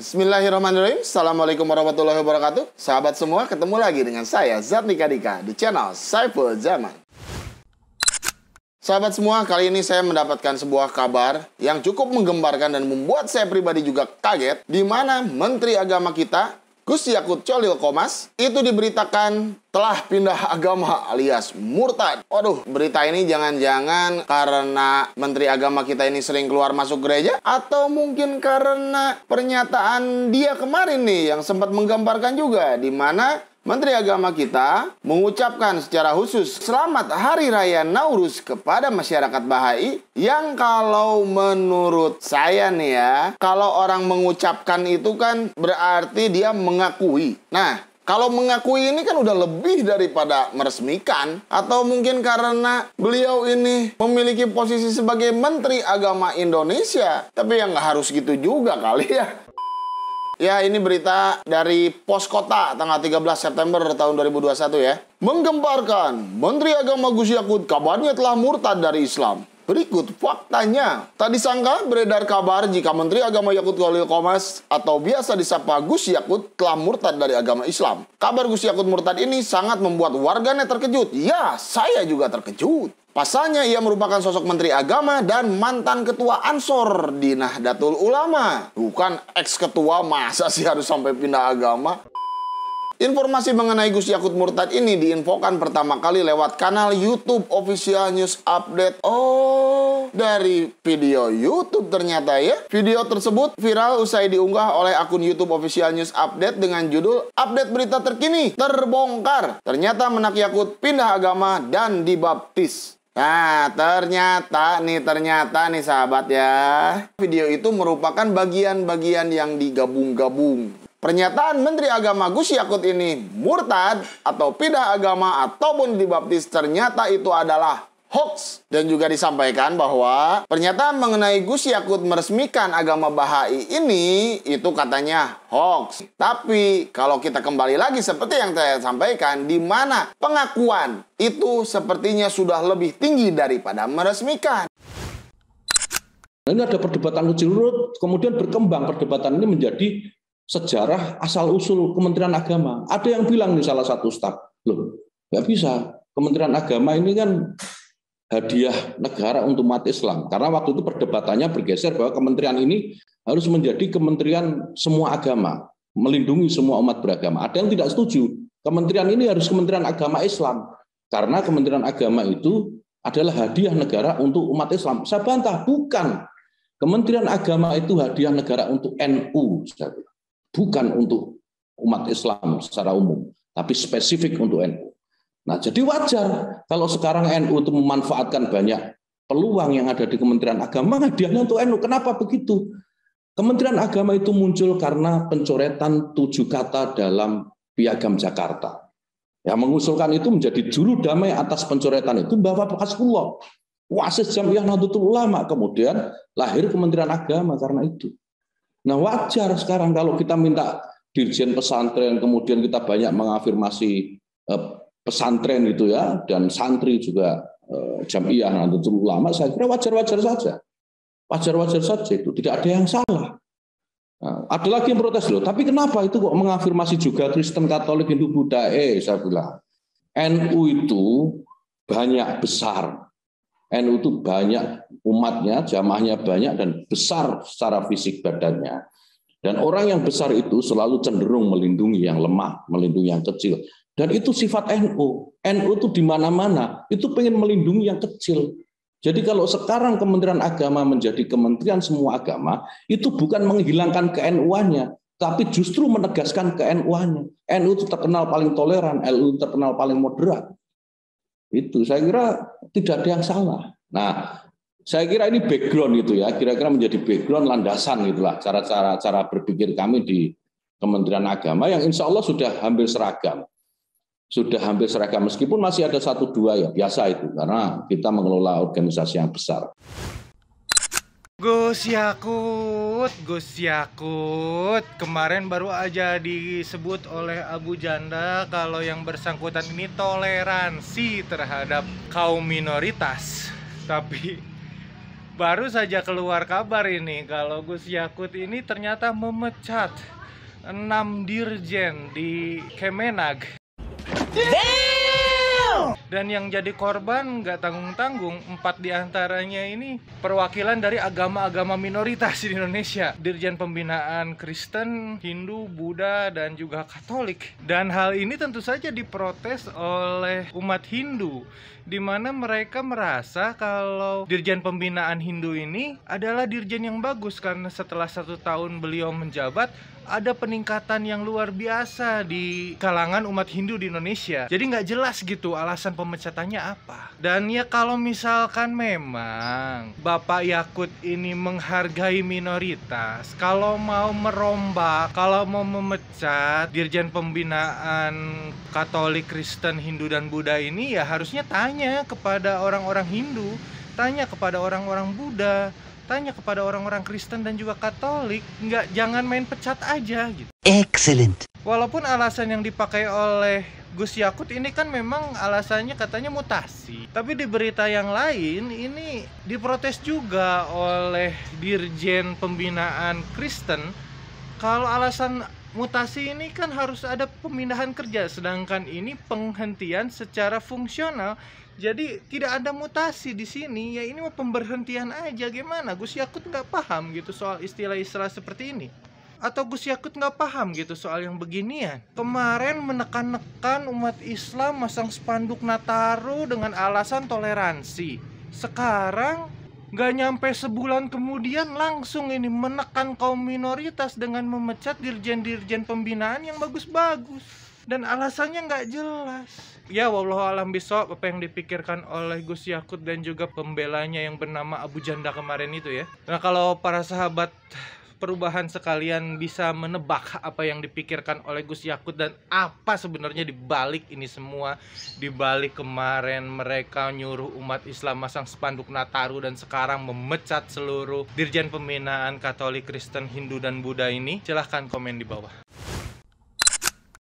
Bismillahirrahmanirrahim. Assalamualaikum warahmatullahi wabarakatuh. Sahabat semua, ketemu lagi dengan saya, Nika Dika, di channel Saiful Zaman. Sahabat semua, kali ini saya mendapatkan sebuah kabar yang cukup menggembarkan dan membuat saya pribadi juga kaget, di mana Menteri Agama kita, Gus Yakut Colil Komas, itu diberitakan telah pindah agama alias murtad. Waduh, berita ini jangan-jangan karena menteri agama kita ini sering keluar masuk gereja atau mungkin karena pernyataan dia kemarin nih yang sempat menggambarkan juga di mana Menteri Agama kita mengucapkan secara khusus selamat Hari Raya Naurus kepada masyarakat Bahai yang kalau menurut saya nih ya, kalau orang mengucapkan itu kan berarti dia mengakui. Nah, kalau mengakui ini kan udah lebih daripada meresmikan atau mungkin karena beliau ini memiliki posisi sebagai menteri agama Indonesia. Tapi yang nggak harus gitu juga kali ya. Ya, ini berita dari Pos Kota tanggal 13 September tahun 2021 ya. Menggemparkan, Menteri Agama Gus Yakut kabarnya telah murtad dari Islam. Berikut faktanya. Tadi sangka beredar kabar jika Menteri Agama Yakut Khalil Komas atau biasa disapa Gus Yakut telah murtad dari agama Islam. Kabar Gus Yakut murtad ini sangat membuat warganet terkejut. Ya, saya juga terkejut. Pasalnya ia merupakan sosok Menteri Agama dan mantan Ketua Ansor di Nahdlatul Ulama. Bukan ex-ketua, masa sih harus sampai pindah agama? Informasi mengenai Gus Yakut Murtad ini diinfokan pertama kali lewat kanal YouTube Official News Update. Oh, dari video YouTube ternyata ya. Video tersebut viral usai diunggah oleh akun YouTube Official News Update dengan judul Update Berita Terkini Terbongkar. Ternyata Menak Yakut pindah agama dan dibaptis. Nah, ternyata nih, ternyata nih sahabat ya. Video itu merupakan bagian-bagian yang digabung-gabung. Pernyataan Menteri Agama Gus Yakut ini murtad atau pindah agama ataupun dibaptis ternyata itu adalah hoax dan juga disampaikan bahwa pernyataan mengenai Gus Yakut meresmikan agama Bahai ini itu katanya hoax. Tapi kalau kita kembali lagi seperti yang saya sampaikan di mana pengakuan itu sepertinya sudah lebih tinggi daripada meresmikan. Ini ada perdebatan lucu kemudian berkembang perdebatan ini menjadi sejarah asal-usul Kementerian Agama. Ada yang bilang di salah satu staf, loh, nggak bisa. Kementerian Agama ini kan hadiah negara untuk umat Islam. Karena waktu itu perdebatannya bergeser bahwa kementerian ini harus menjadi kementerian semua agama, melindungi semua umat beragama. Ada yang tidak setuju, kementerian ini harus kementerian agama Islam. Karena kementerian agama itu adalah hadiah negara untuk umat Islam. Saya bantah, bukan. Kementerian agama itu hadiah negara untuk NU. Saya bukan untuk umat Islam secara umum, tapi spesifik untuk NU. Nah, jadi wajar kalau sekarang NU itu memanfaatkan banyak peluang yang ada di Kementerian Agama hadiahnya untuk NU. Kenapa begitu? Kementerian Agama itu muncul karena pencoretan tujuh kata dalam Piagam Jakarta. Yang mengusulkan itu menjadi juru damai atas pencoretan itu Bapak sejam Wasis Jamiah Nahdlatul Ulama kemudian lahir Kementerian Agama karena itu. Nah wajar sekarang kalau kita minta dirjen pesantren, kemudian kita banyak mengafirmasi eh, pesantren itu ya, dan santri juga eh, jamiah terlalu lama saya kira wajar-wajar saja. Wajar-wajar saja itu, tidak ada yang salah. Nah, ada lagi yang protes loh, tapi kenapa itu kok mengafirmasi juga Kristen, Katolik, Hindu, Buddha? Eh, saya bilang, NU itu banyak besar. NU itu banyak umatnya, jamaahnya banyak dan besar secara fisik badannya. Dan orang yang besar itu selalu cenderung melindungi yang lemah, melindungi yang kecil. Dan itu sifat NU. NU itu di mana-mana, itu pengen melindungi yang kecil. Jadi kalau sekarang Kementerian Agama menjadi kementerian semua agama, itu bukan menghilangkan ke NU-nya, tapi justru menegaskan ke NU-nya. NU itu terkenal paling toleran, NU terkenal paling moderat. Itu saya kira tidak ada yang salah. Nah, saya kira ini background gitu ya, kira-kira menjadi background landasan gitulah cara-cara cara berpikir kami di Kementerian Agama yang insya Allah sudah hampir seragam. Sudah hampir seragam, meskipun masih ada satu dua ya, biasa itu, karena kita mengelola organisasi yang besar. Gus Yakut, Gus Yakut, kemarin baru aja disebut oleh Abu Janda kalau yang bersangkutan ini toleransi terhadap kaum minoritas. Tapi baru saja keluar kabar ini kalau Gus Yakut ini ternyata memecat enam dirjen di Kemenag. Damn! dan yang jadi korban nggak tanggung-tanggung empat diantaranya ini perwakilan dari agama-agama minoritas di Indonesia Dirjen Pembinaan Kristen, Hindu, Buddha, dan juga Katolik dan hal ini tentu saja diprotes oleh umat Hindu di mana mereka merasa kalau Dirjen Pembinaan Hindu ini adalah dirjen yang bagus karena setelah satu tahun beliau menjabat ada peningkatan yang luar biasa di kalangan umat Hindu di Indonesia. Jadi nggak jelas gitu alasan pemecatannya apa. Dan ya kalau misalkan memang Bapak Yakut ini menghargai minoritas, kalau mau merombak, kalau mau memecat Dirjen Pembinaan Katolik, Kristen, Hindu, dan Buddha ini ya harusnya tanya kepada orang-orang Hindu, tanya kepada orang-orang Buddha, tanya kepada orang-orang Kristen dan juga Katolik, nggak jangan main pecat aja gitu. Excellent. Walaupun alasan yang dipakai oleh Gus Yakut ini kan memang alasannya katanya mutasi. Tapi di berita yang lain ini diprotes juga oleh Dirjen Pembinaan Kristen kalau alasan mutasi ini kan harus ada pemindahan kerja sedangkan ini penghentian secara fungsional jadi tidak ada mutasi di sini ya ini mau pemberhentian aja gimana Gus Yakut nggak paham gitu soal istilah-istilah seperti ini atau Gus Yakut nggak paham gitu soal yang beginian. Kemarin menekan-nekan umat Islam masang spanduk Nataru dengan alasan toleransi. Sekarang nggak nyampe sebulan kemudian langsung ini menekan kaum minoritas dengan memecat dirjen-dirjen pembinaan yang bagus-bagus dan alasannya nggak jelas ya wallahu alam besok apa yang dipikirkan oleh Gus Yakut dan juga pembelanya yang bernama Abu Janda kemarin itu ya nah kalau para sahabat perubahan sekalian bisa menebak apa yang dipikirkan oleh Gus Yakut dan apa sebenarnya dibalik ini semua dibalik kemarin mereka nyuruh umat Islam masang spanduk Nataru dan sekarang memecat seluruh dirjen pembinaan Katolik Kristen Hindu dan Buddha ini silahkan komen di bawah